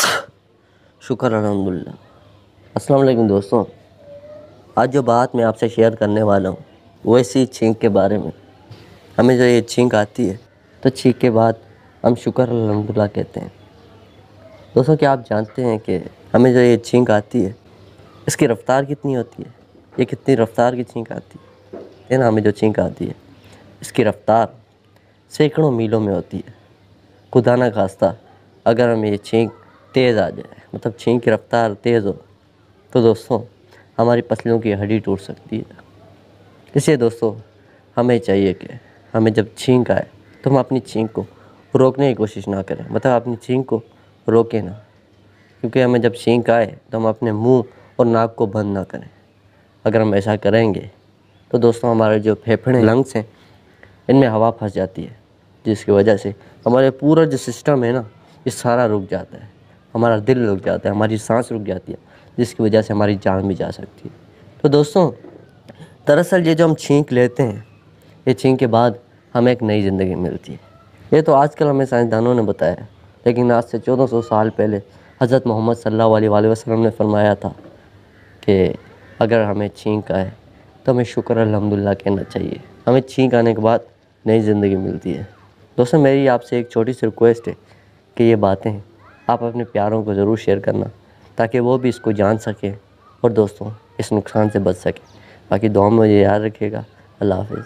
शुक्र अलहमदिल्ला अस्सलाम वालेकुम दोस्तों आज जो बात मैं आपसे शेयर करने वाला हूँ वो इसी छींक के बारे में हमें जो ये छींक आती है तो छींक के बाद हम शुक्र अलहमदिल्ला कहते हैं दोस्तों क्या आप जानते हैं कि हमें जो ये छींक आती है इसकी रफ़्तार कितनी होती है ये कितनी रफ़्तार की छींक आती है ये ना हमें जो छींक आती है इसकी रफ़्तार सैकड़ों मीलों में होती है खुदा ना खास्ता अगर हम ये छींक तेज़ आ जाए मतलब छींक की रफ्तार तेज़ हो तो दोस्तों हमारी पसलियों की हड्डी टूट सकती है इसलिए दोस्तों हमें चाहिए कि हमें जब छींक आए तो हम अपनी छींक को रोकने की कोशिश ना करें मतलब अपनी छींक को रोके ना क्योंकि हमें जब छींक आए तो हम अपने मुंह और नाक को बंद ना करें अगर हम ऐसा करेंगे तो दोस्तों हमारे जो फेफड़े लंग्स हैं इनमें हवा फंस जाती है जिसकी वजह से हमारे पूरा जो सिस्टम है ना ये सारा रुक जाता है हमारा दिल रुक जाता है हमारी सांस रुक जाती है जिसकी वजह से हमारी जान भी जा सकती है तो दोस्तों दरअसल ये जो हम छींक लेते हैं ये छींक के बाद हमें एक नई ज़िंदगी मिलती है ये तो आजकल हमें साइंसदानों ने बताया लेकिन आज से चौदह सौ साल पहले हज़रत मोहम्मद सल्लल्लाहु अलैहि वसल्लम ने फरमाया था कि अगर हमें छींक आए तो हमें शुक्र अलहमदिल्ला कहना चाहिए हमें छींक आने के बाद नई ज़िंदगी मिलती है दोस्तों मेरी आपसे एक छोटी सी रिक्वेस्ट है कि ये बातें आप अपने प्यारों को ज़रूर शेयर करना ताकि वो भी इसको जान सकें और दोस्तों इस नुकसान से बच सकें बाकी दुआ में मुझे याद रखेगा अल्लाह हाफिज़